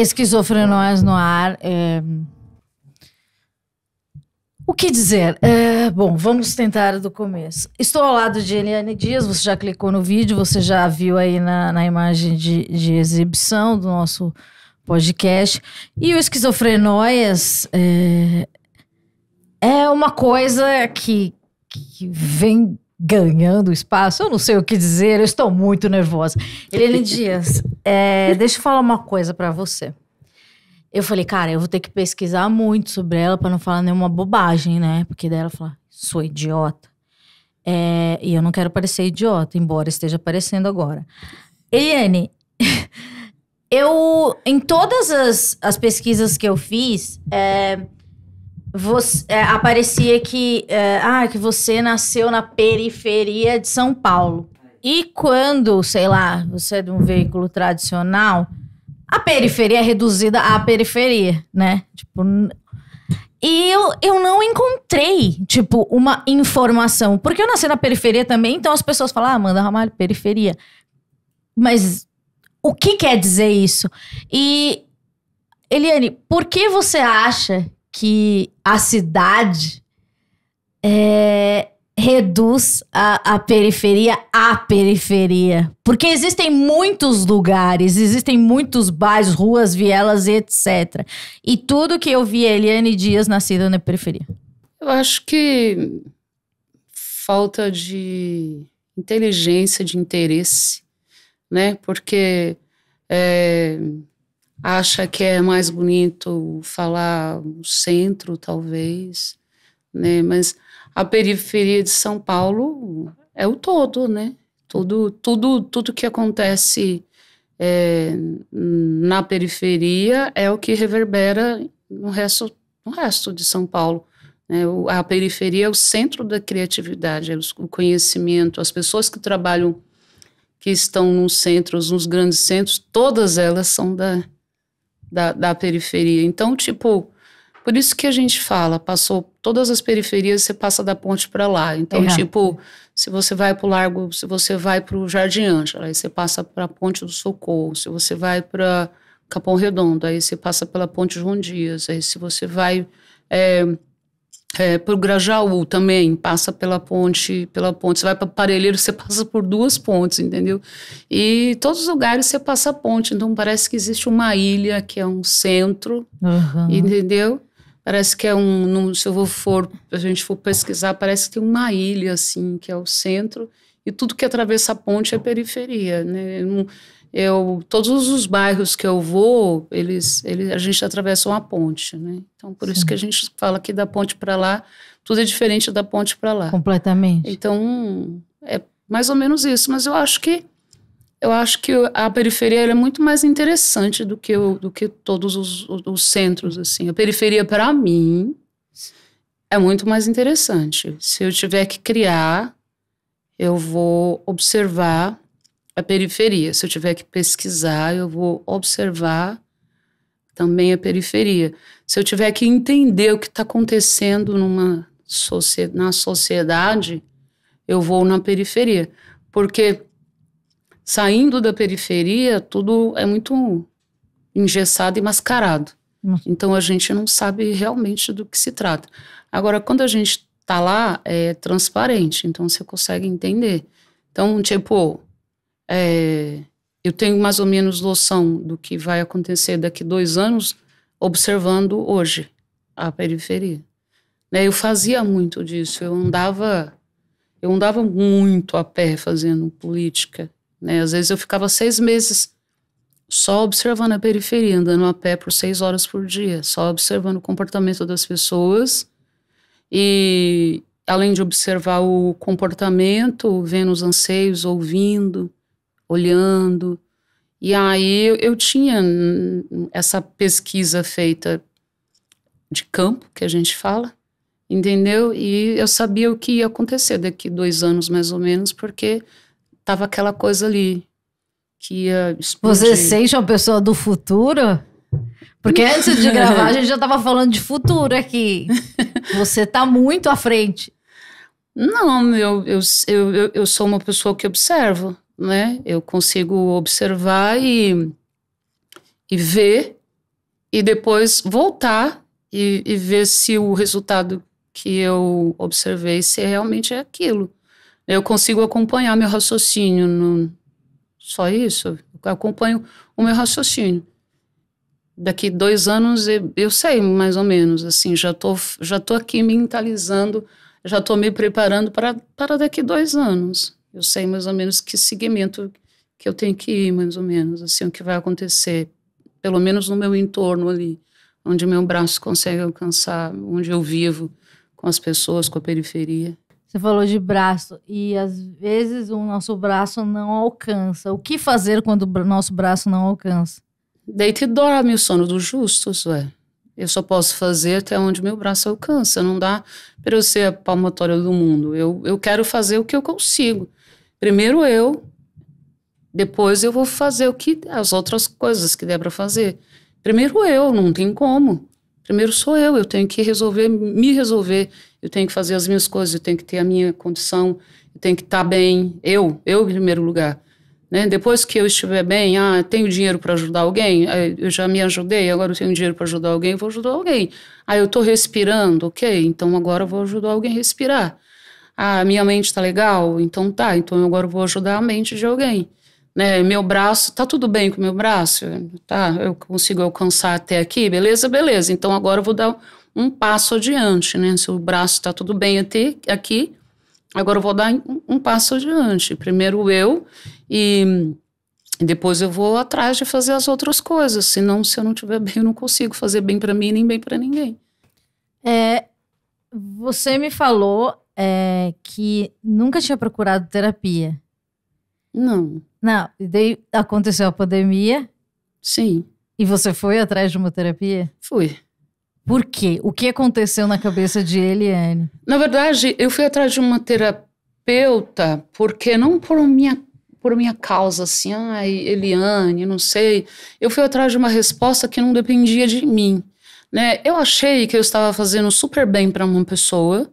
Esquizofrenóis no ar. É... O que dizer? É, bom, vamos tentar do começo. Estou ao lado de Eliane Dias, você já clicou no vídeo, você já viu aí na, na imagem de, de, exibição do nosso podcast. E o Esquizofrenóias é, é uma coisa que, que vem ganhando espaço, eu não sei o que dizer, eu estou muito nervosa. Helene é Dias, é, deixa eu falar uma coisa para você. Eu falei, cara, eu vou ter que pesquisar muito sobre ela para não falar nenhuma bobagem, né? Porque daí ela fala, sou idiota. É, e eu não quero parecer idiota, embora esteja parecendo agora. Eliane, eu, em todas as, as pesquisas que eu fiz, é, você, é, aparecia que, é, ah, que você nasceu na periferia de São Paulo. E quando, sei lá, você é de um veículo tradicional, a periferia é reduzida à periferia, né? Tipo, e eu, eu não encontrei, tipo, uma informação. Porque eu nasci na periferia também, então as pessoas falam, ah, Manda Ramalho, periferia. Mas o que quer dizer isso? E, Eliane, por que você acha que a cidade é, reduz a, a periferia à periferia. Porque existem muitos lugares, existem muitos bairros, ruas, vielas, etc. E tudo que eu vi é Eliane Dias nascida na periferia. Eu acho que falta de inteligência, de interesse, né? Porque é, acha que é mais bonito falar o centro, talvez, né? Mas a periferia de São Paulo é o todo, né? Tudo, tudo, tudo que acontece é, na periferia é o que reverbera no resto, no resto de São Paulo. Né? O, a periferia é o centro da criatividade, é o conhecimento, as pessoas que trabalham que estão nos centros, nos grandes centros, todas elas são da, da, da periferia. Então, tipo, por isso que a gente fala, passou todas as periferias, você passa da ponte para lá. Então, tipo, se você vai para o Largo, se você vai para o Jardim Ângela, aí você passa para a Ponte do Socorro. Se você vai para Capão Redondo, aí você passa pela Ponte João Dias. Aí se você vai é, é, por Grajaú também, passa pela ponte, pela ponte. Você vai para Parelheiro, você passa por duas pontes, entendeu? E todos os lugares você passa ponte. Então parece que existe uma ilha que é um centro, uhum. entendeu? Parece que é um, num, se eu vou for, a gente for pesquisar, parece que tem uma ilha assim que é o centro e tudo que atravessa a ponte é periferia, né? Não, eu todos os bairros que eu vou, eles, eles a gente atravessa uma ponte, né? Então por Sim. isso que a gente fala que da ponte para lá tudo é diferente da ponte para lá. Completamente. Então é mais ou menos isso, mas eu acho que eu acho que a periferia é muito mais interessante do que, o, do que todos os, os centros assim. A periferia para mim é muito mais interessante. Se eu tiver que criar, eu vou observar a periferia. Se eu tiver que pesquisar, eu vou observar também a periferia. Se eu tiver que entender o que está acontecendo numa na sociedade, eu vou na periferia. Porque saindo da periferia, tudo é muito engessado e mascarado. Então a gente não sabe realmente do que se trata. Agora, quando a gente está lá, é transparente, então você consegue entender. Então, tipo, é, eu tenho mais ou menos noção do que vai acontecer daqui dois anos, observando hoje a periferia. Né, eu fazia muito disso, eu andava, eu andava muito a pé fazendo política. Né, às vezes eu ficava seis meses só observando a periferia, andando a pé por seis horas por dia, só observando o comportamento das pessoas e além de observar o comportamento, vendo os anseios, ouvindo, olhando. E aí eu, eu tinha essa pesquisa feita de campo, que a gente fala, entendeu? E eu sabia o que ia acontecer daqui dois anos mais ou menos, porque tava aquela coisa ali que ia explodir. Você sente uma pessoa do futuro? Porque antes de gravar a gente já tava falando de futuro aqui. Você tá muito à frente. Não, eu, eu, eu, eu sou uma pessoa que observo né? Eu consigo observar e, e ver e depois voltar e, e ver se o resultado que eu observei se realmente é aquilo. Eu consigo acompanhar meu raciocínio, no, só isso. Eu acompanho o meu raciocínio. Daqui dois anos eu, sei mais ou menos, assim, já tô, já tô aqui mentalizando, já tô me preparando para daqui dois anos. Eu sei mais ou menos que segmento que eu tenho que ir, mais ou menos, assim, o que vai acontecer, pelo menos no meu entorno ali, onde meu braço consegue alcançar, onde eu vivo, com as pessoas, com a periferia. Você falou de braço e às vezes o nosso braço não alcança. O que fazer quando o nosso braço não alcança? Deita e dorme o sono dos justos, ué. Eu só posso fazer até onde meu braço alcança. Não dá para eu ser a palmatória do mundo. Eu, eu quero fazer o que eu consigo. Primeiro eu, depois eu vou fazer o que as outras coisas que der para fazer. Primeiro eu, não tem como. Primeiro sou eu, eu tenho que resolver, me resolver, eu tenho que fazer as minhas coisas, eu tenho que ter a minha condição, eu tenho que estar tá bem, eu, eu em primeiro lugar. Né? Depois que eu estiver bem, ah, tenho dinheiro para ajudar alguém, eu já me ajudei, agora eu tenho dinheiro para ajudar alguém, vou ajudar alguém. Ah, eu estou respirando, ok, então agora eu vou ajudar alguém a respirar. Ah, minha mente tá legal? Então tá, então agora eu vou ajudar a mente de alguém. Né? Meu braço, tá tudo bem com meu braço? Tá, eu consigo alcançar até aqui? Beleza, beleza. Então agora eu vou dar um passo adiante, né? Se o braço tá tudo bem até aqui, agora eu vou dar um, passo adiante. Primeiro eu e depois eu vou atrás de fazer as outras coisas. Senão, se eu não tiver bem, eu não consigo fazer bem para mim nem bem para ninguém. É, você me falou é, que nunca tinha procurado terapia. Não. Não, e daí aconteceu a pandemia. Sim. E você foi atrás de uma terapia? Fui. Por quê? O que aconteceu na cabeça de Eliane? Na verdade, eu fui atrás de uma terapeuta porque não por minha por minha causa assim, ai, Eliane, não sei. Eu fui atrás de uma resposta que não dependia de mim, né? Eu achei que eu estava fazendo super bem para uma pessoa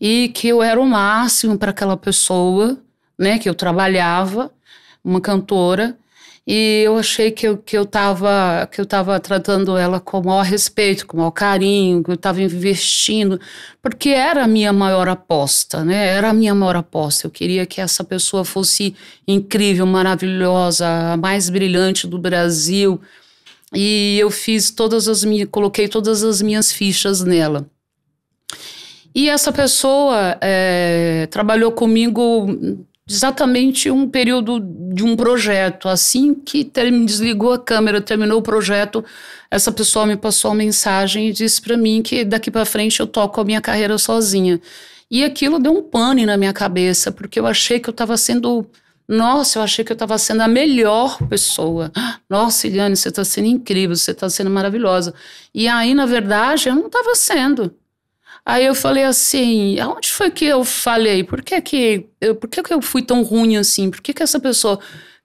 e que eu era o máximo para aquela pessoa, né, que eu trabalhava, uma cantora, e eu achei que eu, que eu tava que eu tava tratando ela com o maior respeito, com o maior carinho, que eu estava investindo, porque era a minha maior aposta, né? Era a minha maior aposta. Eu queria que essa pessoa fosse incrível, maravilhosa, a mais brilhante do Brasil. E eu fiz todas as minhas, coloquei todas as minhas fichas nela. E essa pessoa é, trabalhou comigo exatamente um período de um projeto. Assim que desligou a câmera, terminou o projeto, essa pessoa me passou uma mensagem e disse para mim que daqui para frente eu toco a minha carreira sozinha. E aquilo deu um pane na minha cabeça, porque eu achei que eu estava sendo. Nossa, eu achei que eu estava sendo a melhor pessoa. Nossa, Eliane, você está sendo incrível, você está sendo maravilhosa. E aí, na verdade, eu não estava sendo. Aí eu falei assim, aonde foi que eu falei? Por que que eu, por que que eu fui tão ruim assim? Por que que essa pessoa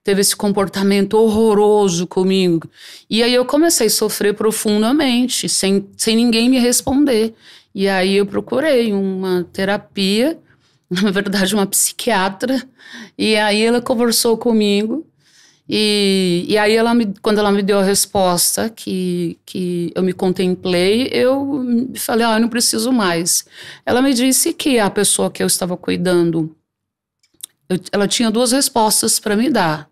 teve esse comportamento horroroso comigo? E aí eu comecei a sofrer profundamente, sem, sem ninguém me responder. E aí eu procurei uma terapia, na verdade uma psiquiatra, e aí ela conversou comigo e, e aí, ela me, quando ela me deu a resposta, que, que eu me contemplei, eu falei: Ah, eu não preciso mais. Ela me disse que a pessoa que eu estava cuidando, eu, ela tinha duas respostas para me dar.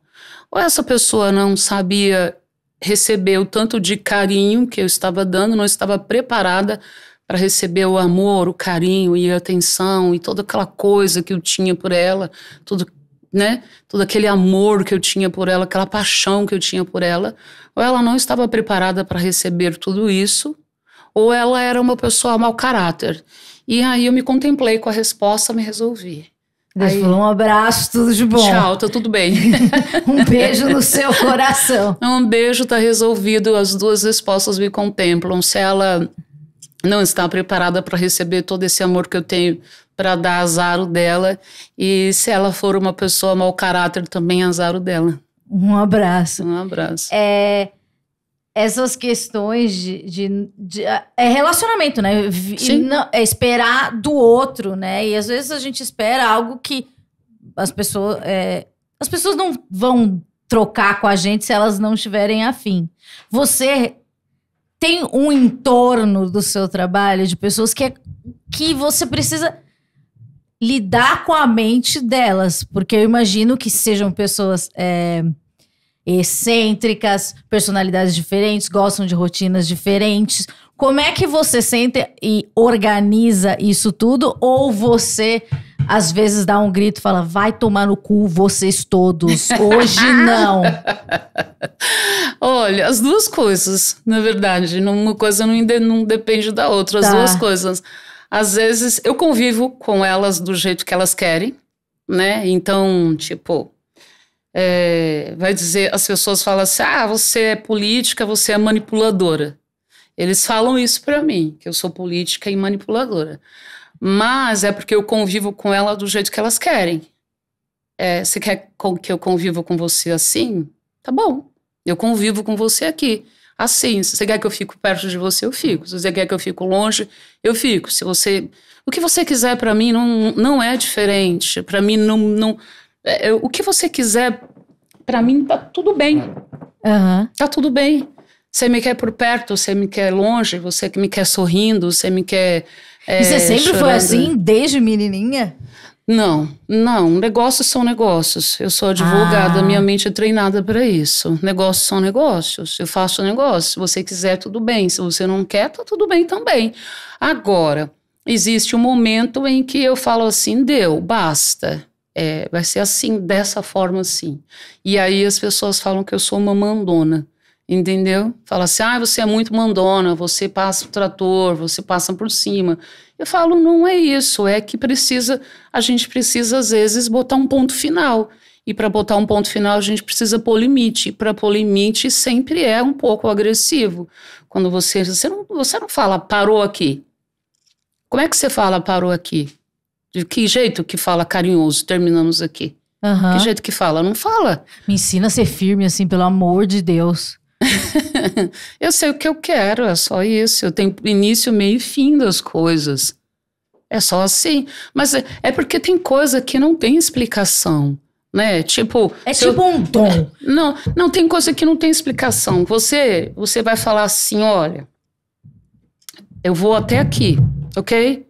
Ou essa pessoa não sabia receber o tanto de carinho que eu estava dando, não estava preparada para receber o amor, o carinho e a atenção e toda aquela coisa que eu tinha por ela, tudo né, todo aquele amor que eu tinha por ela, aquela paixão que eu tinha por ela, ou ela não estava preparada para receber tudo isso, ou ela era uma pessoa mau caráter. E aí eu me contemplei com a resposta, me resolvi. Deus aí, falou um abraço, tudo de bom. Tchau, tá tudo bem. um beijo no seu coração. Um beijo, tá resolvido. As duas respostas me contemplam. Se ela não está preparada para receber todo esse amor que eu tenho para dar azar dela. E se ela for uma pessoa mau caráter, também azar dela. Um abraço. Um abraço. É, essas questões de, de, de, É relacionamento, né? Não, é esperar do outro, né? E às vezes a gente espera algo que as pessoas. É, as pessoas não vão trocar com a gente se elas não estiverem afim. Você tem um entorno do seu trabalho de pessoas que, é, que você precisa lidar com a mente delas, porque eu imagino que sejam pessoas é, excêntricas, personalidades diferentes, gostam de rotinas diferentes. Como é que você sente e organiza isso tudo? Ou você às vezes dá um grito e fala: vai tomar no cu vocês todos, hoje não. Olha, as duas coisas, na verdade. Uma coisa não, não depende da outra, as tá. duas coisas às vezes eu convivo com elas do jeito que elas querem, né? Então, tipo, é, vai dizer, as pessoas falam assim: ah, você é política, você é manipuladora. Eles falam isso para mim, que eu sou política e manipuladora. Mas é porque eu convivo com ela do jeito que elas querem. É, você quer que eu conviva com você assim? Tá bom, eu convivo com você aqui assim. Se você quer que eu fique perto de você, eu fico. Se você quer que eu fique longe, eu fico. Se você. O que você quiser para mim não, não é diferente. Para mim, não. não é, é, o que você quiser, para mim, tá tudo bem. Uhum. Tá tudo bem. Você me quer por perto, você me quer longe, você me quer sorrindo, você me quer. É, e você é, sempre chorando. foi assim, desde menininha? Não, não. Negócios são negócios. Eu sou advogada, ah. minha mente é treinada para isso. Negócios são negócios. Eu faço negócio. Se você quiser, tudo bem. Se você não quer, tá tudo bem também. Agora, existe um momento em que eu falo assim: deu, basta. É, vai ser assim, dessa forma assim. E aí as pessoas falam que eu sou uma mandona entendeu? Fala assim, ah, você é muito mandona, você passa o trator, você passa por cima. Eu falo, não é isso, é que precisa, a gente precisa às vezes botar um ponto final. E para botar um ponto final, a gente precisa pôr limite. Para pôr limite, sempre é um pouco agressivo. Quando você, você não, você não fala parou aqui. Como é que você fala parou aqui? De que jeito que fala carinhoso, terminamos aqui? Uhum. Que jeito que fala? Não fala. Me ensina a ser firme, assim, pelo amor de Deus. eu sei o que eu quero, é só isso. Eu tenho início, meio e fim das coisas. É só assim. Mas é, é porque tem coisa que não tem explicação né? Tipo, é tipo eu, um dom. Não, não tem coisa que não tem explicação. Você, você vai falar assim, olha, eu vou até aqui, ok?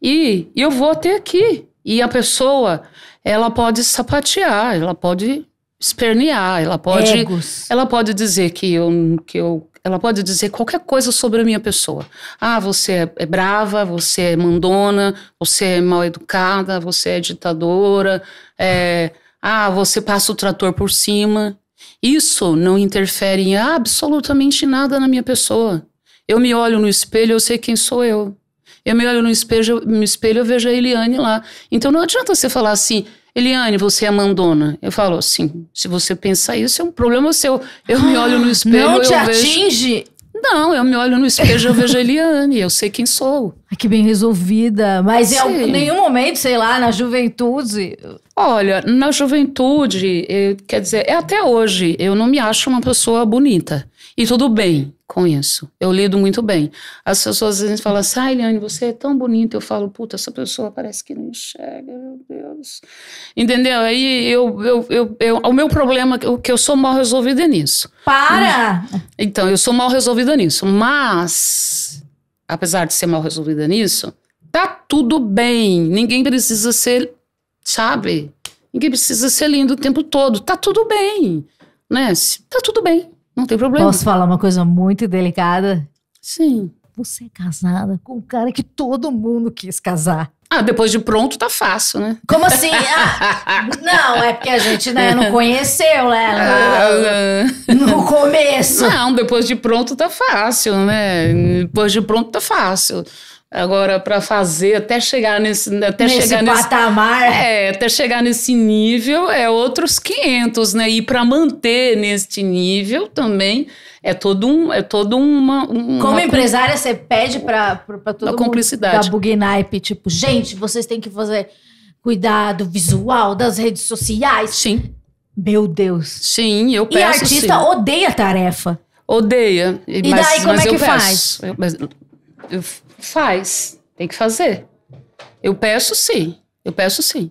E, e eu vou até aqui. E a pessoa, ela pode sapatear, ela pode espernear, ela pode, Egos. ela pode dizer que eu, que eu ela pode dizer qualquer coisa sobre a minha pessoa. Ah, você é, é brava, você é mandona, você é mal educada, você é ditadora, é, ah, você passa o trator por cima. Isso não interfere em absolutamente nada na minha pessoa. Eu me olho no espelho, eu sei quem sou eu. Eu me olho no espelho, no espelho eu vejo a Eliane lá. Então não adianta você falar assim, Eliane, você é mandona. Eu falo assim, se você pensar isso, é um problema seu. Eu me olho no espelho, Não te atinge? Não, eu me olho no espelho, eu vejo a Eliane, eu sei quem sou. Ai, que bem resolvida. Mas assim, em nenhum momento, sei lá, na juventude... Olha, na juventude, eu, eh, quer dizer, é até hoje, eu não me acho uma pessoa bonita. E tudo bem com isso. Eu lido muito bem. As pessoas às vezes falam assim, ah, Eliane, você é tão bonita. Eu falo, puta, essa pessoa parece que não enxerga, meu Deus. Entendeu? Aí eu, eu, eu, eu o meu problema é que eu sou mal resolvida é nisso. Para! Então, eu sou mal resolvida nisso. Mas, apesar de ser mal resolvida nisso, tá tudo bem. Ninguém precisa ser, sabe? Ninguém precisa ser lindo o tempo todo. Tá tudo bem, né? Tá tudo bem. Não tem problema. Posso falar uma coisa muito delicada? Sim. Você é casada com um cara que todo mundo quis casar. Ah, depois de pronto tá fácil, né? Como assim? Ah, não, é porque a gente né, não conheceu, né? Ah, no começo. Não, depois de pronto tá fácil, né? Depois de pronto tá fácil. Agora, para fazer, até chegar nesse. Até nesse chegar patamar. Nesse, é, até chegar nesse nível é outros 500, né? E para manter neste nível também é todo um. É todo uma, Como empresária, você pede para todo uma cumplicidade. da Bugnipe, tipo, gente, vocês têm que fazer cuidado visual das redes sociais. Sim. Meu Deus. Sim, eu peço. E artista sim. odeia tarefa. Odeia. E mas, daí como é que faz? Eu, mas, eu Faz, tem que fazer. Eu peço sim, eu peço sim.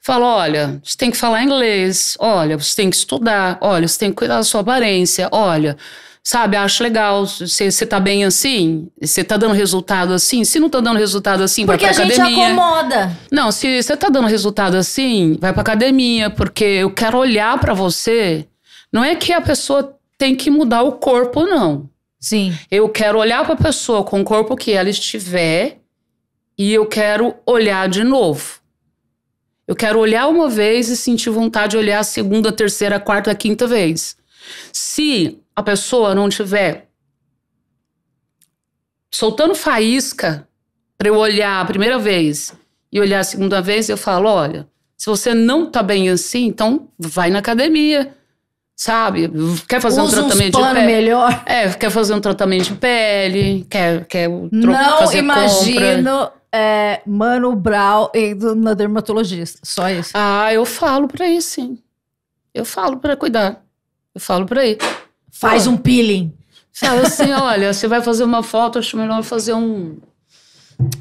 Falo, olha, você tem que falar inglês, olha, você tem que estudar, olha, você tem que cuidar da sua aparência, olha, sabe, acho legal, você tá bem assim, você tá dando resultado assim, se não tá dando resultado assim, porque vai pra academia. Porque a gente acomoda. Não, se você tá dando resultado assim, vai pra academia, porque eu quero olhar para você. Não é que a pessoa tem que mudar o corpo, não. Sim. Eu quero olhar para a pessoa com o corpo que ela estiver e eu quero olhar de novo. Eu quero olhar uma vez e sentir vontade de olhar a segunda, terceira, quarta, quinta vez. Se a pessoa não tiver soltando faísca para eu olhar a primeira vez e olhar a segunda vez, eu falo: olha, se você não tá bem assim, então vai na academia, sabe? Quer fazer Usa um tratamento de pele? melhor. É, quer fazer um tratamento de pele, quer, quer Não fazer imagino É, Mano Brown indo na dermatologista, só isso. Ah, eu falo pra ir, sim. Eu falo pra cuidar. Eu falo pra ir. Faz Fala. um peeling. Fala assim, olha, você vai fazer uma foto, acho melhor fazer um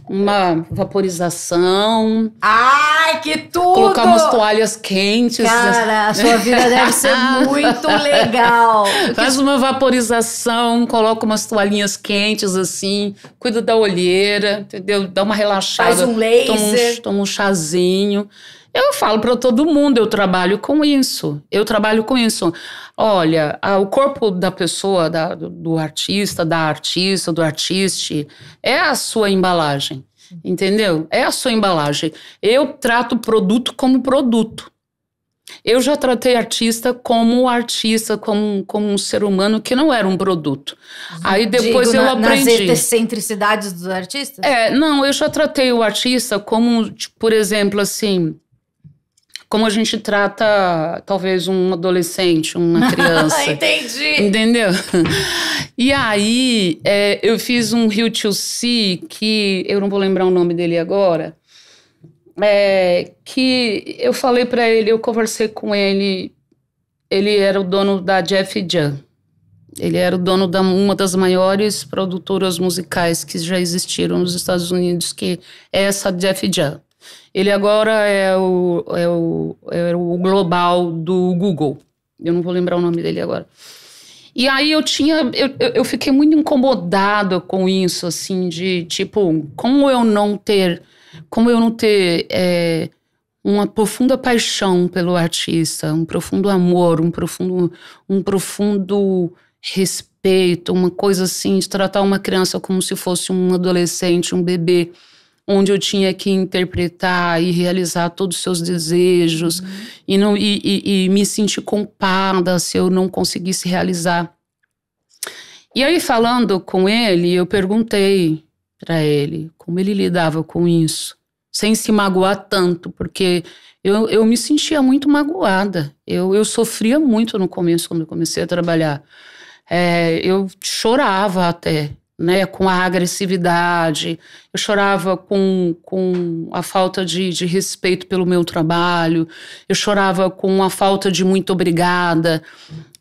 uma vaporização. Ai, que tudo! Colocar umas toalhas quentes. Cara, né? a sua vida deve ser muito legal. Faz uma vaporização, coloca umas toalhinhas quentes assim, cuida da olheira, entendeu? Dá uma relaxada. Faz um laser. Toma um, toma um chazinho. Eu falo para todo mundo, eu trabalho com isso. Eu trabalho com isso. Olha, a, o corpo da pessoa, da, do, do, artista, da artista, do artiste, é a sua embalagem. Entendeu? É a sua embalagem. Eu trato o produto como produto. Eu já tratei artista como artista, como, como um ser humano que não era um produto. Aí depois Digo, eu na, aprendi. Nas excentricidades dos artistas? É, não, eu já tratei o artista como, tipo, por exemplo, assim como a gente trata talvez um adolescente, uma criança. Entendi. Entendeu? E aí é, eu fiz um Rio to See que eu não vou lembrar o nome dele agora. É, que eu falei para ele, eu conversei com ele. Ele era o dono da Jeff Jan. Ele era o dono de uma das maiores produtoras musicais que já existiram nos Estados Unidos, que é essa Jeff Jan. Ele agora é o, é o, é o global do Google. Eu não vou lembrar o nome dele agora. E aí eu tinha, eu, eu fiquei muito incomodada com isso, assim, de tipo, como eu não ter, como eu não ter é, uma profunda paixão pelo artista, um profundo amor, um profundo, um profundo respeito, uma coisa assim, de tratar uma criança como se fosse um adolescente, um bebê onde eu tinha que interpretar e realizar todos os seus desejos uhum. e, não, e, e, e me sentir culpada se eu não conseguisse realizar. E aí, falando com ele, eu perguntei para ele como ele lidava com isso, sem se magoar tanto, porque eu, eu me sentia muito magoada. Eu, eu sofria muito no começo, quando eu comecei a trabalhar. É, eu chorava até né, com a agressividade, eu chorava com, com a falta de, de respeito pelo meu trabalho, eu chorava com a falta de muito obrigada,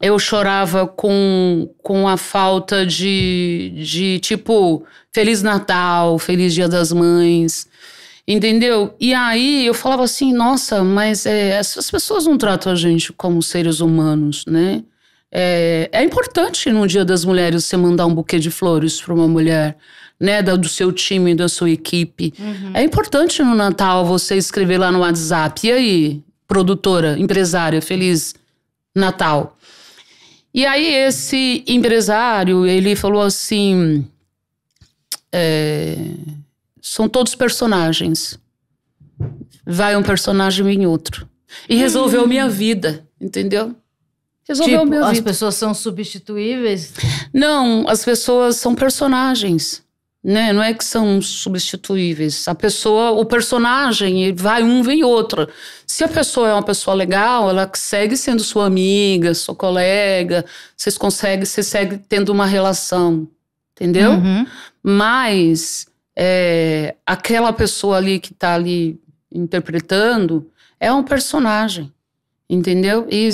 eu chorava com, com a falta de, de tipo, Feliz Natal, Feliz Dia das Mães. Entendeu? E aí eu falava assim, nossa, mas é, essas pessoas não tratam a gente como seres humanos, né? É, é importante no Dia das Mulheres você mandar um buquê de flores para uma mulher, né, do seu time, da sua equipe. Uhum. É importante no Natal você escrever lá no WhatsApp. E aí, produtora, empresária, feliz Natal. E aí esse empresário, ele falou assim, é, são todos personagens. Vai um personagem em outro. E resolveu minha hum. vida, entendeu? Resolveu tipo, o meu as vida. pessoas são substituíveis? Não, as pessoas são personagens. Né? Não é que são substituíveis. A pessoa, o personagem, vai um, vem outro. Se a pessoa é uma pessoa legal, ela segue sendo sua amiga, sua colega, vocês conseguem, você segue tendo uma relação, entendeu? Uhum. Mas é, aquela pessoa ali que está ali interpretando é um personagem, entendeu? E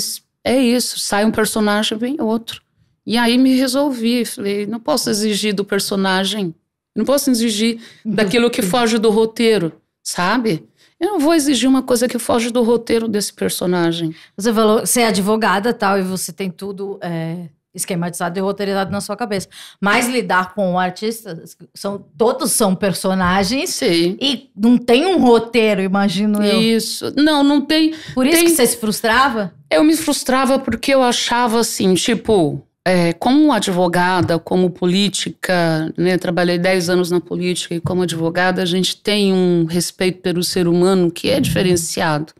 é isso, sai um personagem, vem outro. E aí me resolvi, falei, não posso exigir do personagem, não posso exigir daquilo que foge do roteiro, sabe? Eu não vou exigir uma coisa que foge do roteiro desse personagem. Você falou, você é advogada tal, e você tem tudo. É esquematizado e roteirizado na sua cabeça. Mas lidar com artistas são, todos são personagens. Sim. E não tem um roteiro, imagino isso. eu. Isso. Não, não tem. Por isso tem... que você se frustrava? Eu me frustrava porque eu achava assim, tipo. É, como advogada, como política, né, trabalhei 10 anos na política e como advogada, a gente tem um respeito pelo ser humano que é diferenciado,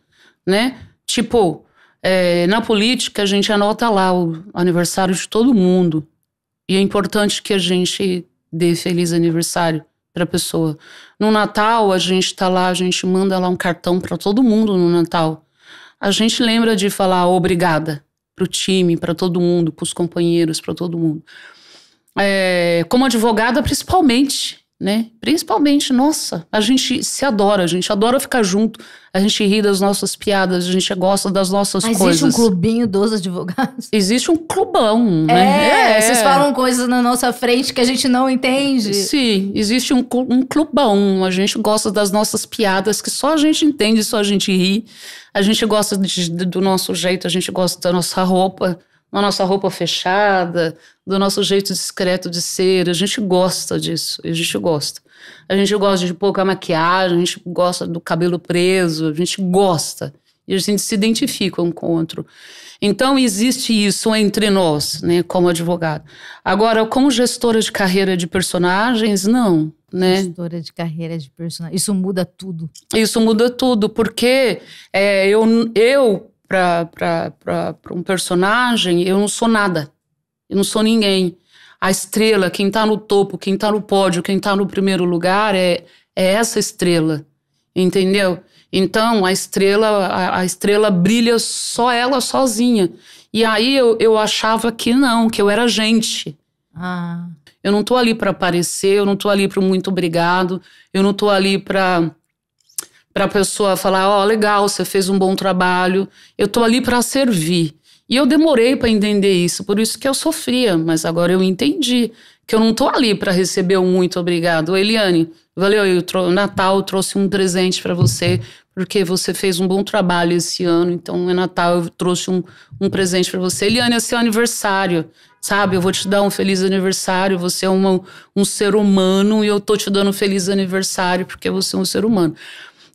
né? Tipo, é, na política, a gente anota lá o aniversário de todo mundo. E é importante que a gente dê feliz aniversário para a pessoa. No Natal, a gente está lá, a gente manda lá um cartão para todo mundo no Natal. A gente lembra de falar obrigada para o time, para todo mundo, para os companheiros, para todo mundo. É, como advogada, principalmente, né? Principalmente, nossa, a gente se adora, a gente adora ficar junto, a gente ri das nossas piadas, a gente gosta das nossas Mas coisas. Existe um clubinho dos advogados? Existe um clubão, né? É, é, vocês falam coisas na nossa frente que a gente não entende. Sim, existe um, um clubão, a gente gosta das nossas piadas que só a gente entende, só a gente ri. A gente gosta de, do nosso jeito, a gente gosta da nossa roupa da nossa roupa fechada, do nosso jeito discreto de ser. A gente gosta disso, a gente gosta. A gente gosta de pouca maquiagem, a gente gosta do cabelo preso, a gente gosta. E a gente se identifica um com o outro. Então, existe isso entre nós, né, como advogado. Agora, como gestora de carreira de personagens, não. Né? Gestora de carreira de personagens. Isso muda tudo. Isso muda tudo, porque é, eu, eu para um personagem, eu não sou nada. Eu não sou ninguém. A estrela, quem está no topo, quem está no pódio, quem está no primeiro lugar, é, é essa estrela. Entendeu? Então, a estrela, a, a estrela brilha só ela sozinha. E aí eu, eu achava que não, que eu era gente. Ah. Eu não tô ali para aparecer, eu não tô ali para muito obrigado, eu não tô ali para para a pessoa falar: ó, oh, legal, você fez um bom trabalho, eu estou ali para servir. E eu demorei para entender isso, por isso que eu sofria, mas agora eu entendi que eu não estou ali para receber um muito obrigado. Eliane, valeu, eu tro Natal eu trouxe um presente para você, porque você fez um bom trabalho esse ano, então é Natal, eu trouxe um, um presente para você. Eliane, é seu aniversário, sabe? Eu vou te dar um feliz aniversário, você é uma, um ser humano e eu estou te dando um feliz aniversário porque você é um ser humano.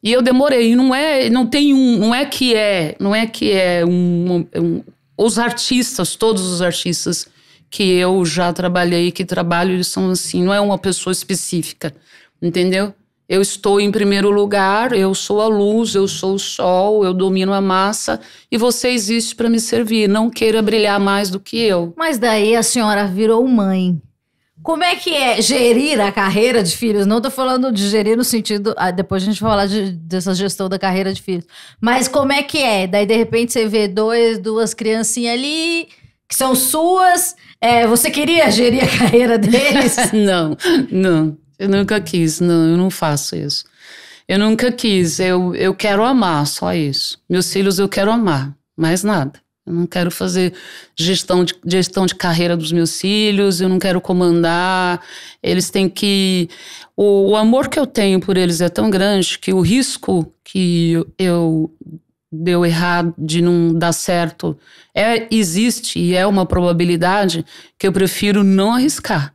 E eu demorei. Não é, não tem um, não é que é, não é que é um, um os artistas, todos os artistas que eu já trabalhei, que trabalho, eles são assim. Não é uma pessoa específica, entendeu? Eu estou em primeiro lugar, eu sou a luz, eu sou o sol, eu domino a massa e você existe para me servir. Não queira brilhar mais do que eu. Mas daí a senhora virou mãe. Como é que é gerir a carreira de filhos? Não estou falando de gerir no sentido. Ah, depois a gente vai falar de, dessa gestão da carreira de filhos. Mas como é que é? Daí, de repente, você vê dois, duas criancinhas ali que são suas. É, você queria gerir a carreira deles? não, não. Eu nunca quis, não, eu não faço isso. Eu nunca quis, eu, eu quero amar, só isso. Meus filhos eu quero amar, mais nada. Eu não quero fazer gestão de, gestão de carreira dos meus filhos, eu não quero comandar. Eles têm que. O, o amor que eu tenho por eles é tão grande que o risco que eu, eu deu errado, de não dar certo, é, existe e é uma probabilidade que eu prefiro não arriscar.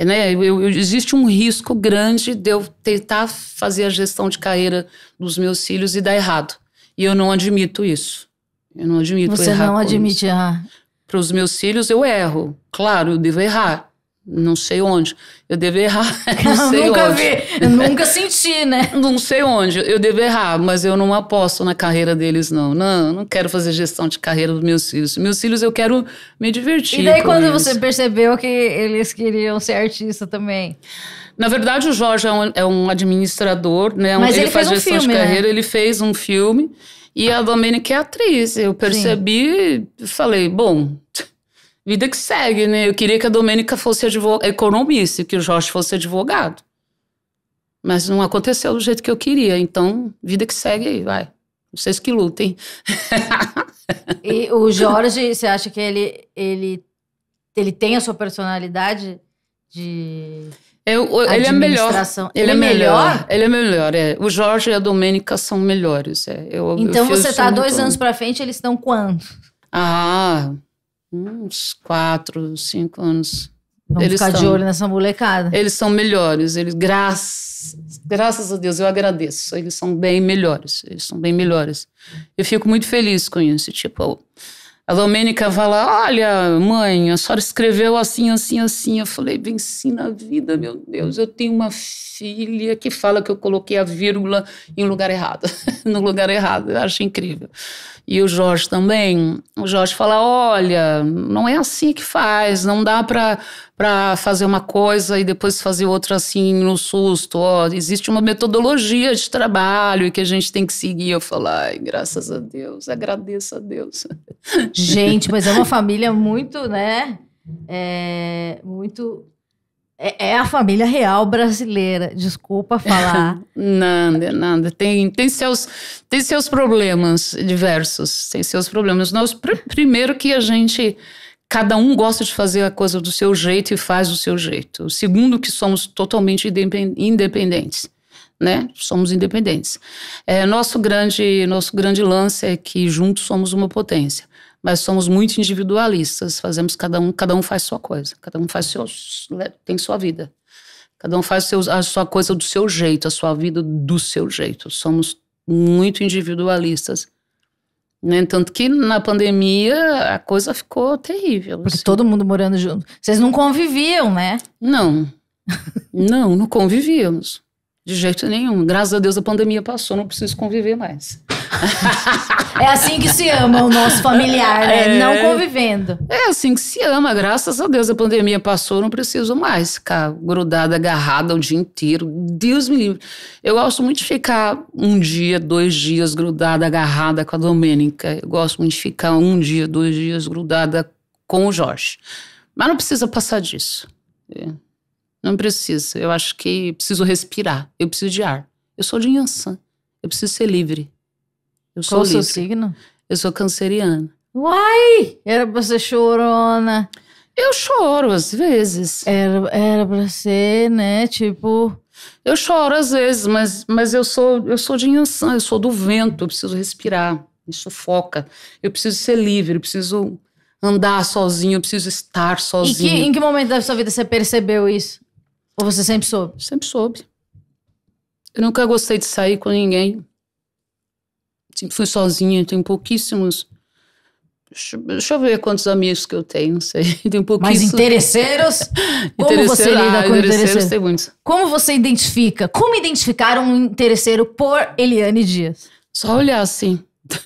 Né? Eu, eu, existe um risco grande de eu tentar fazer a gestão de carreira dos meus filhos e dar errado. E eu não admito isso. Eu não admito Você errar. Você não admite errar. Para os meus filhos, eu erro. Claro, eu devo errar. Não sei onde. Eu devo errar. não sei nunca onde. vi. Eu nunca senti, né? Não sei onde. Eu devo errar, mas eu não aposto na carreira deles, não. Não, não quero fazer gestão de carreira dos meus filhos. Meus filhos, eu quero me divertir. E daí, quando eles. você percebeu que eles queriam ser artista também? Na verdade, o Jorge é um, é um administrador, né? Mas ele, ele faz um gestão filme, de né? carreira, né? ele fez um filme. E a Domênica é atriz. Eu percebi e falei, bom, vida que segue, né? Eu queria que a Domênica fosse economista, que o Jorge fosse advogado. Mas não aconteceu do jeito que eu queria. Então, vida que segue aí, vai. Vocês que lutem. e o Jorge, você acha que ele, ele, ele tem a sua personalidade de eu, eu, ele é melhor. Ele, ele é, é melhor? Ele é melhor, é. O Jorge e a Domênica são melhores. É. Eu, então você está dois anos para frente, eles estão quando? Ah, uns quatro, cinco anos. Vamos eles ficar estão, de olho nessa molecada. Eles são melhores, eles, graças, graças a Deus, eu agradeço. Eles são bem melhores, eles são bem melhores. Eu fico muito feliz com isso, tipo... A Domênica fala: Olha, mãe, a senhora escreveu assim, assim, assim. Eu falei: Venci na vida, meu Deus. Eu tenho uma filha que fala que eu coloquei a vírgula em lugar errado, no lugar errado. Eu acho incrível. E o Jorge também. O Jorge fala: olha, não é assim que faz, não dá para fazer uma coisa e depois fazer outra assim no susto. Ó, existe uma metodologia de trabalho que a gente tem que seguir. Eu falo: ai, graças a Deus, agradeço a Deus. Gente, mas é uma família muito, né? É, muito é, é a família real brasileira, desculpa falar. nada, nada. Tem, tem, seus, tem seus problemas diversos, tem seus problemas. Nós, pr primeiro que a gente cada um gosta de fazer a coisa do seu jeito e faz do seu jeito. Segundo, que somos totalmente independentes. Né? Somos independentes. É, nosso, grande, nosso grande lance é que juntos somos uma potência mas somos muito individualistas, fazemos cada um, cada um faz sua coisa, cada um faz seu, né, tem sua vida. Cada um faz seu, a sua coisa do seu jeito, a sua vida do seu jeito. Somos muito individualistas. Né? Tanto que na pandemia a coisa ficou terrível. Porque assim. todo mundo morando junto. Vocês não conviviam, né? Não. não, não convivíamos. De jeito nenhum. Graças a Deus a pandemia passou, não preciso conviver mais é assim que se ama o nosso familiar, né? É, não convivendo. É assim que se ama, graças a Deus. A pandemia passou, não preciso mais ficar grudada, agarrada o dia inteiro. Deus me livre. Eu gosto muito de ficar um dia, dois dias grudada, agarrada com a Domênica. Eu gosto muito de ficar um dia, dois dias grudada com o Jorge. Mas não precisa passar disso. É. Não precisa. Eu acho que preciso respirar. Eu preciso de ar. Eu sou de Yansan. Eu preciso ser livre. Eu sou Qual o seu signo? Eu sou canceriana. Uai! Era pra ser chorona. Eu choro às vezes. Era, era pra ser, né? Tipo. Eu choro às vezes, mas, mas eu sou eu sou de inhansã, eu sou do vento, eu preciso respirar, me sufoca. Eu preciso ser livre, eu preciso andar sozinho, eu preciso estar sozinho. E que, em que momento da sua vida você percebeu isso? Ou você sempre soube? Sempre soube. Eu nunca gostei de sair com ninguém sempre tipo, fui sozinha, tenho pouquíssimos. Deixa eu ver quantos amigos que eu tenho, não sei. tenho pouquíssimos. Mas interesseiros? como interesseiro, você lida ah, com interesseiros? Tem muitos. Como você identifica? Como identificar um interesseiro por Eliane Dias? Só olhar assim.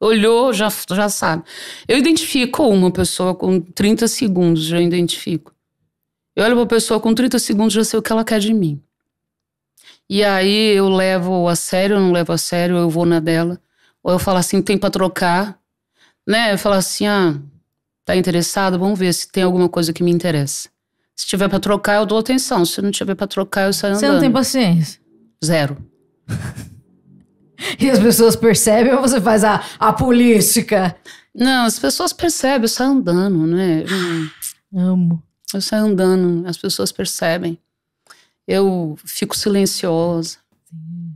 Olhou, já, já sabe. Eu identifico uma pessoa com 30 segundos, já identifico. Eu olho pra pessoa com 30 segundos, já sei o que ela quer de mim. E aí eu levo a sério, não levo a sério, eu vou na dela. Ou eu falo assim, tem para trocar, né? Eu falo assim, ah, tá interessado? Vamos ver se tem alguma coisa que me interessa. Se tiver para trocar, eu dou atenção. Se não tiver para trocar, eu saio andando. Você não tem paciência? Zero. e as pessoas percebem ou você faz a, a política? Não, as pessoas percebem, eu saio andando, né? Eu, Amo. Eu saio andando, as pessoas percebem. Eu fico silenciosa,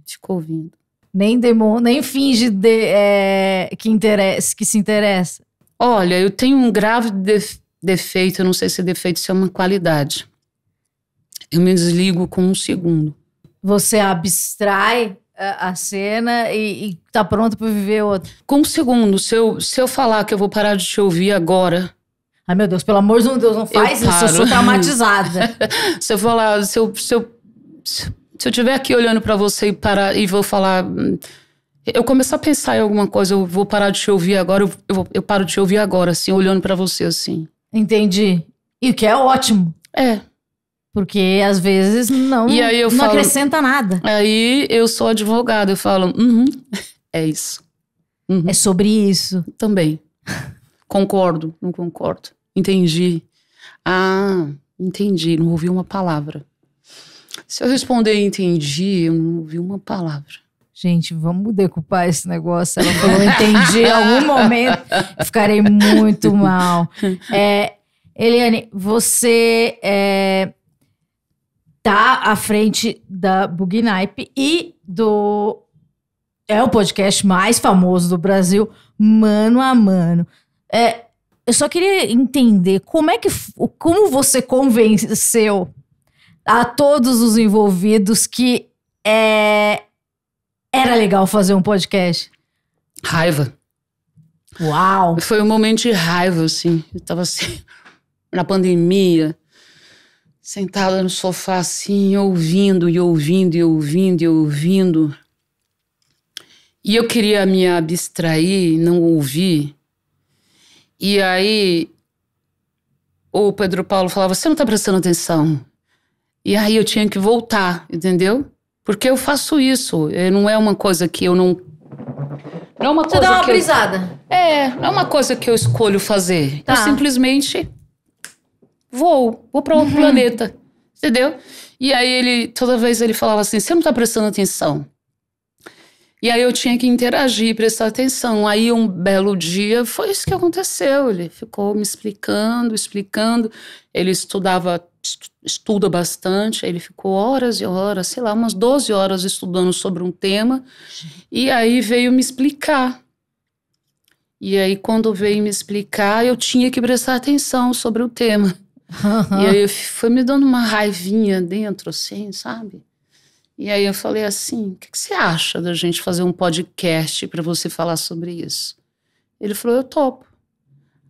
fico ouvindo. Nem demon, nem finge de, é, que, interessa, que se interessa. Olha, eu tenho um grave de, defeito, eu não sei se defeito se é uma qualidade. Eu me desligo com um segundo. Você abstrai a cena e, e tá pronto para viver outra. Com um segundo, se eu, se eu falar que eu vou parar de te ouvir agora, Ai, meu Deus, pelo amor de Deus, não faz eu isso, eu sou traumatizada. se eu falar, se eu, se eu, se eu estiver aqui olhando para você e parar e vou falar. Hum, eu começar a pensar em alguma coisa, eu vou parar de te ouvir agora, eu, eu, eu paro de te ouvir agora, assim, olhando para você, assim. Entendi. E o que é ótimo. É. Porque às vezes não, e aí eu não falo, acrescenta nada. Aí eu sou advogada, eu falo, uhum, é isso. Uhum. É sobre isso. Também. concordo, não concordo. Entendi. Ah, entendi. Não ouvi uma palavra. Se eu responder entendi, eu não ouvi uma palavra. Gente, vamos decupar esse negócio. Ela falou, entendi em algum momento. Ficarei muito mal. É, Eliane, você é, tá à frente da Bugnipe e do. É o podcast mais famoso do Brasil, Mano a Mano. É, eu só queria entender como é que como você convenceu a todos os envolvidos que é, era legal fazer um podcast. Raiva. Uau! Foi um momento de raiva, assim. Eu tava assim, na pandemia, sentada no sofá, assim, ouvindo e ouvindo e ouvindo e ouvindo. E eu queria me abstrair, não ouvir. E aí o Pedro Paulo falava: Você não está prestando atenção. E aí eu tinha que voltar, entendeu? Porque eu faço isso. Eh, não é uma coisa que eu não. Não é uma Você coisa. dá uma que brisada. Eu, é, não é uma coisa que eu escolho fazer. Tá. Eu simplesmente vou, vou para outro uhum. planeta. Entendeu? E aí ele, toda vez ele falava assim: Você não está prestando atenção. E aí eu tinha que interagir, prestar atenção. Aí um belo dia foi isso que aconteceu. Ele ficou me explicando, explicando. Ele estudava, estuda bastante. Ele ficou horas e horas, sei lá, umas 12 horas estudando sobre um tema. E aí veio me explicar. E aí quando veio me explicar, eu tinha que prestar atenção sobre o tema. E aí foi me dando uma raivinha dentro, assim, sabe? E aí eu falei assim: o que, que você acha da gente fazer um podcast para você falar sobre isso? Ele falou: eu topo.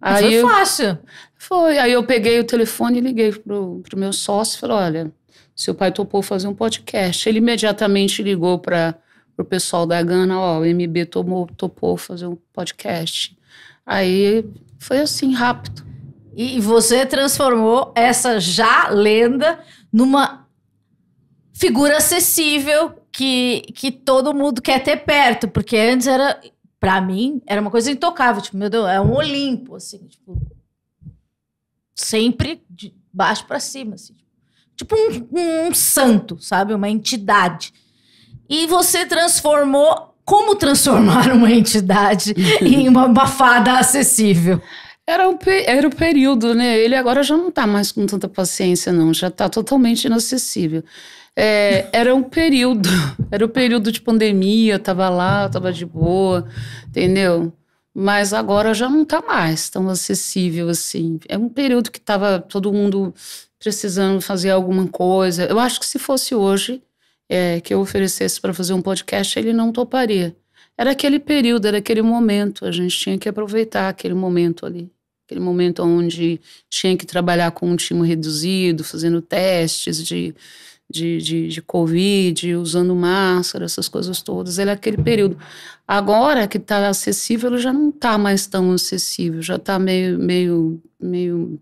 Aí foi eu, fácil. Foi. Aí eu peguei o telefone e liguei pro, pro meu sócio e falei: olha, seu pai topou fazer um podcast. Ele imediatamente ligou para o pessoal da Gana: ó, o MB tomou, topou fazer um podcast. Aí foi assim, rápido. E você transformou essa já lenda numa figura acessível que, que todo mundo quer ter perto, porque antes era, para mim, era uma coisa intocável, tipo, meu Deus, é um Olimpo, assim, tipo, sempre de baixo para cima, assim, tipo, tipo um, um, santo, sabe, uma entidade. E você transformou, como transformar uma entidade em uma bafada acessível? Era o, era o período, né? Ele agora já não tá mais com tanta paciência, não. Já tá totalmente inacessível. É, era um período. Era o um período de pandemia, eu tava lá, tava de boa, entendeu? Mas agora já não tá mais tão acessível assim. É um período que tava todo mundo precisando fazer alguma coisa. Eu acho que se fosse hoje é, que eu oferecesse para fazer um podcast, ele não toparia. Era aquele período, era aquele momento. A gente tinha que aproveitar aquele momento ali aquele momento onde tinha que trabalhar com um time reduzido, fazendo testes de, de, de, de Covid, usando máscara, essas coisas todas. Ele é aquele período. Agora que está acessível, ele já não está mais tão acessível, já está meio, meio, meio.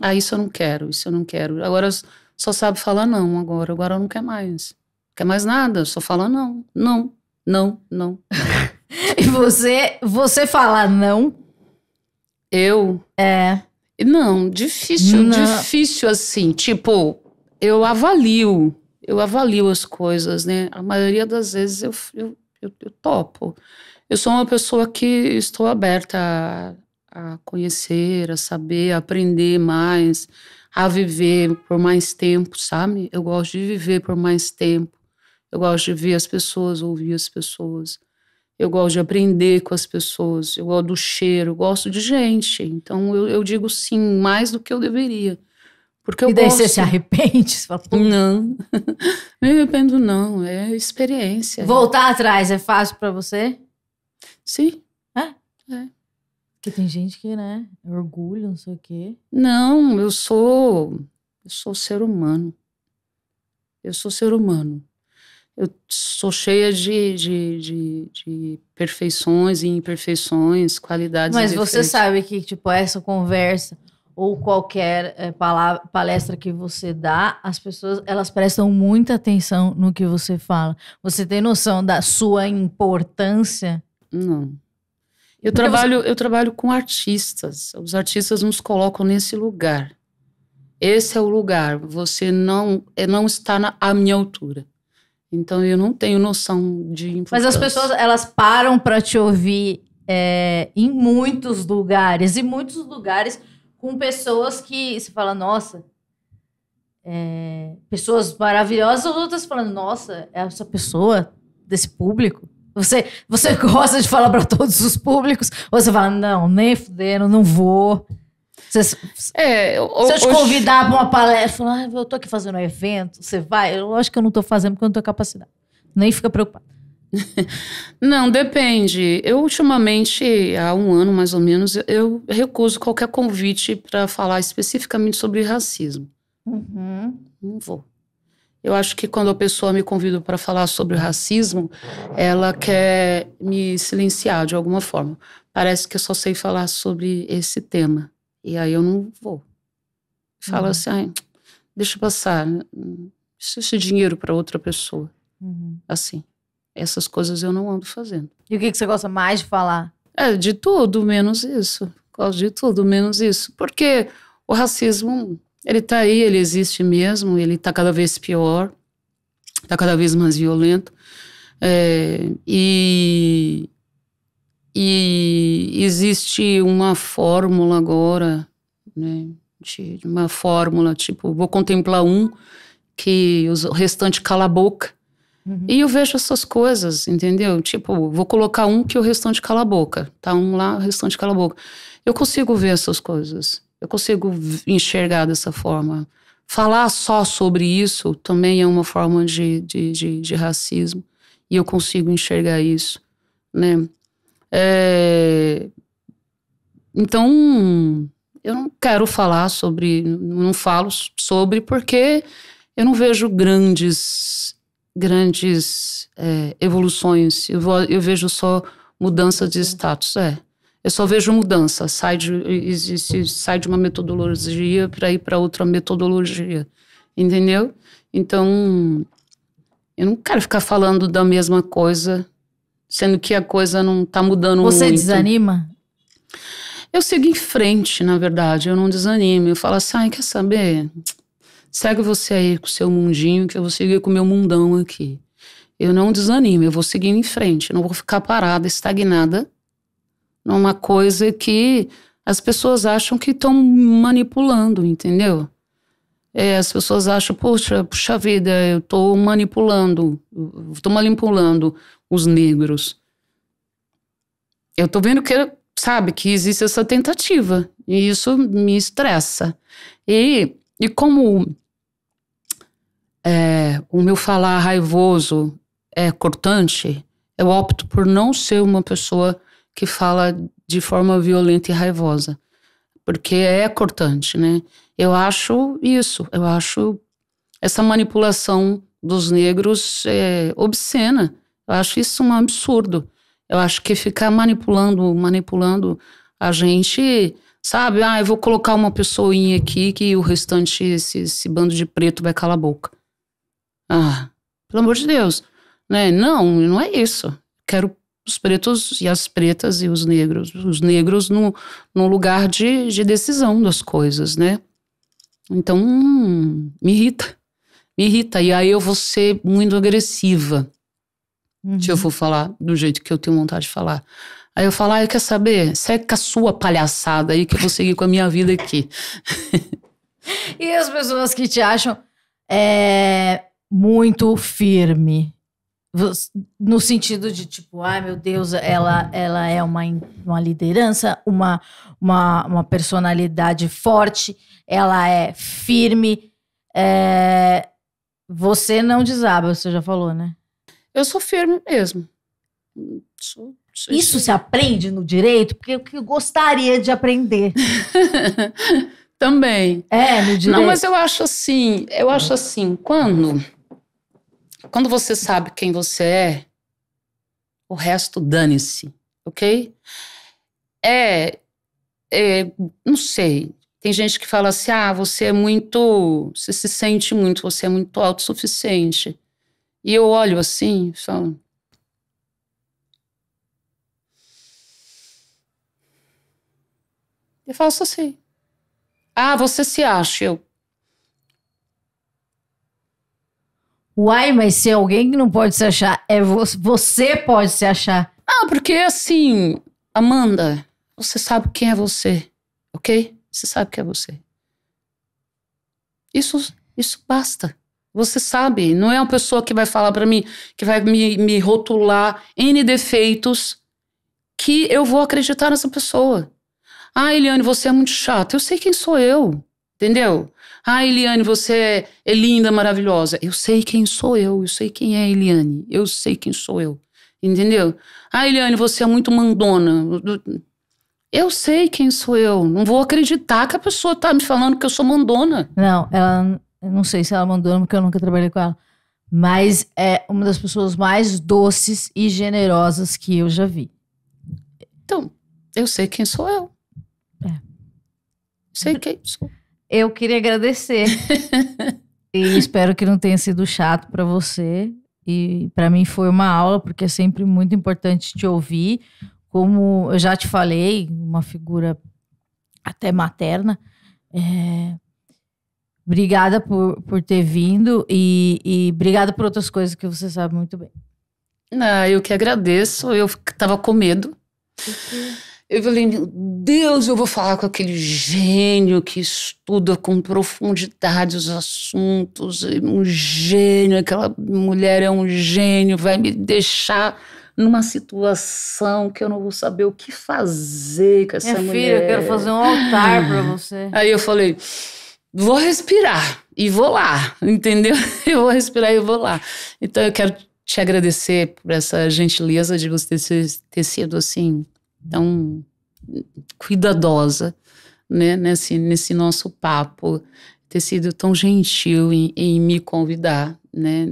Ah, isso eu não quero, isso eu não quero. Agora só sabe falar não agora, agora eu não quer mais. Não quer mais nada, só fala não, não, não, não. e você, você fala não? Eu? É. Não, difícil, não. difícil assim. Tipo, eu avalio, eu avalio as coisas, né? A maioria das vezes eu, eu, eu, eu topo. Eu sou uma pessoa que estou aberta a, a conhecer, a saber, a aprender mais, a viver por mais tempo, sabe? Eu gosto de viver por mais tempo. Eu gosto de ver as pessoas, ouvir as pessoas. Eu gosto de aprender com as pessoas. Eu gosto do cheiro, gosto de gente. Então eu, eu digo sim, mais do que eu deveria. Porque eu e daí gosto. você se arrepende? Você fala, não, me arrependo não, é experiência. Voltar né? atrás é fácil para você? Sim. É? É. Porque tem gente que, né, é orgulho, não sei o quê. Não, eu sou, eu sou ser humano. Eu sou ser humano. Eu sou cheia de, de, de, de perfeições e imperfeições, qualidades. Mas você sabe que, tipo, essa conversa ou qualquer é, eh, palavra, palestra que você dá, as pessoas elas prestam muita atenção no que você fala. Você tem noção da sua importância? Não. Eu trabalho, você... eu trabalho com artistas. Os artistas nos colocam nesse lugar. Esse é o lugar. Você não, é, não está na, à minha altura. Então eu não tenho noção de importância. Mas as pessoas elas param para te ouvir é, em muitos lugares e muitos lugares com pessoas que você fala, nossa, é, pessoas maravilhosas, outras falando, nossa, é essa pessoa desse público. Você, você gosta de falar para todos os públicos, ou você fala, não, nem fudendo, não vou. Você, é, se eu te convidar para uma palestra, falar, ah, eu tô aqui fazendo um evento, você vai? Eu acho que eu não tô fazendo porque eu não tenho capacidade. Nem fica preocupado. Não, depende. Eu, ultimamente, há um ano mais ou menos, eu recuso qualquer convite para falar especificamente sobre racismo. Uhum. Não vou. Eu acho que quando a pessoa me convida para falar sobre racismo, ela quer me silenciar de alguma forma. Parece que eu só sei falar sobre esse tema. E aí eu não vou. Fala uhum. assim, ah, deixa eu passar. Preciso hum, esse dinheiro para outra pessoa. Uhum. Assim. Essas coisas eu não ando fazendo. E o que, que você gosta mais de falar? É, de tudo, menos isso. Gosto de tudo, menos isso. Porque o racismo, ele tá aí, ele existe mesmo, ele tá cada vez pior, tá cada vez mais violento. É, e, e existe uma fórmula agora, né? De, de uma fórmula, tipo, vou contemplar um que o restante cala a boca. Uhum. E eu vejo essas coisas, entendeu? Tipo, vou colocar um que o restante cala a boca. Tá um lá, o restante cala a boca. Eu consigo ver essas coisas. Eu consigo enxergar dessa forma. Falar só sobre isso também é uma forma de, de, de, de racismo. E eu consigo enxergar isso, né? É... Então, eu não quero falar sobre, não falo sobre, porque eu não vejo grandes grandes é, evoluções. Eu, vou, eu, vejo só mudança de status. É. Eu só vejo mudança. Sai de, existe, sai de uma metodologia para ir para outra metodologia. Entendeu? Então, eu não quero ficar falando da mesma coisa, sendo que a coisa não está mudando Você muito. Você desanima? Eu sigo em frente, na verdade. Eu não desanimo. Eu falo assim, quer saber? Segue você aí com o seu mundinho, que eu vou seguir com o meu mundão aqui. Eu não desanimo, eu vou seguir em frente, não vou ficar parada, estagnada numa coisa que as pessoas acham que estão manipulando, entendeu? É, as pessoas acham, poxa, puxa vida, eu estou manipulando, estou manipulando os negros. Eu estou vendo que, sabe, que existe essa tentativa e isso me estressa. E e como é, o meu falar raivoso é cortante, eu opto por não ser uma pessoa que fala de forma violenta e raivosa, porque é cortante, né? Eu acho isso, eu acho essa manipulação dos negros é, obscena. Eu acho isso um absurdo. Eu acho que ficar manipulando, manipulando a gente Sabe? Ah, eu vou colocar uma pessoinha aqui que o restante, esse, esse bando de preto vai calar a boca. Ah, pelo amor de Deus. Né? Não, não é isso. Quero os pretos e as pretas e os negros, os negros no, no lugar de, de decisão das coisas, né? Então, hum, me irrita, me irrita. E aí eu vou ser muito agressiva uhum. se eu uhum. for falar do jeito que eu tenho vontade de falar. Aí eu falo, ah, quero saber? Segue com a sua palhaçada aí que eu vou seguir com a minha vida aqui. e as pessoas que te acham é, muito firme. No sentido de tipo, ai ah, meu Deus, ela, ela é uma, uma liderança, uma, uma, uma personalidade forte, ela é firme. É, você não desaba, você já falou, né? Eu sou firme mesmo. Sou isso, isso se aprende no direito? Porque o que eu gostaria de aprender. Também. É, no direito. Não, mas eu acho assim, eu acho assim, quando quando você sabe quem você é, o resto dane-se, ok? É, é, não sei. Tem gente que fala assim: "Ah, você é muito, você se sente muito, você é muito autossuficiente". E eu olho assim, falo: Eu faço assim. Ah, você se acha. Eu. Uai, mas se alguém que não pode se achar é você, você pode se achar. Ah, porque é assim, Amanda, você sabe quem é você, ok? Você sabe quem é você. Isso, isso basta. Você sabe, não é uma pessoa que vai falar para mim, que vai me, me rotular N defeitos, que eu vou acreditar nessa pessoa. Ah, Eliane, você é muito chata. Eu sei quem sou eu. Entendeu? Ah, Eliane, você é, é linda, maravilhosa. Eu sei quem sou eu. Eu sei quem é Eliane. Eu sei quem sou eu. Entendeu? Ah, Eliane, você é muito mandona. Eu sei quem sou eu. Não vou acreditar que a pessoa tá me falando que eu sou mandona. Não, ela. Não sei se ela é mandona, porque eu nunca trabalhei com ela. Mas é uma das pessoas mais doces e generosas que eu já vi. Então, eu sei quem sou eu sei quem é sou. Eu queria agradecer. e espero que não tenha sido chato para você. E para mim foi uma aula, porque é sempre muito importante te ouvir. Como eu já te falei, uma figura até materna. É... Obrigada por, por ter vindo e, e obrigada por outras coisas que você sabe muito bem. Ah, eu que agradeço. Eu tava com medo. Porque... Eu falei, meu Deus, eu vou falar com aquele gênio que estuda com profundidade os assuntos, é um gênio, aquela mulher é um gênio, vai me deixar numa situação que eu não vou saber o que fazer com essa Minha mulher. Filha, eu quero fazer um altar para você. Aí eu falei, vou respirar e vou lá, entendeu? Eu vou respirar e vou lá. Então eu quero te agradecer por essa gentileza de você ter sido assim tão cuidadosa né, nesse, nesse nosso papo, ter sido tão gentil em, em me convidar, né,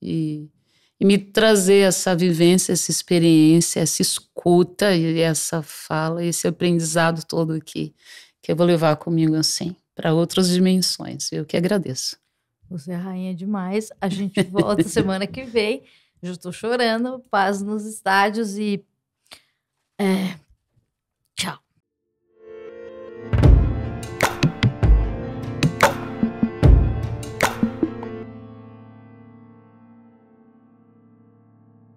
e, e, me trazer essa vivência, essa experiência, essa escuta e essa fala, esse aprendizado todo aqui, que eu vou levar comigo assim, para outras dimensões. Eu que agradeço. Você é rainha demais. A gente volta semana que vem. Já estou chorando. Paz nos estádios e 哎。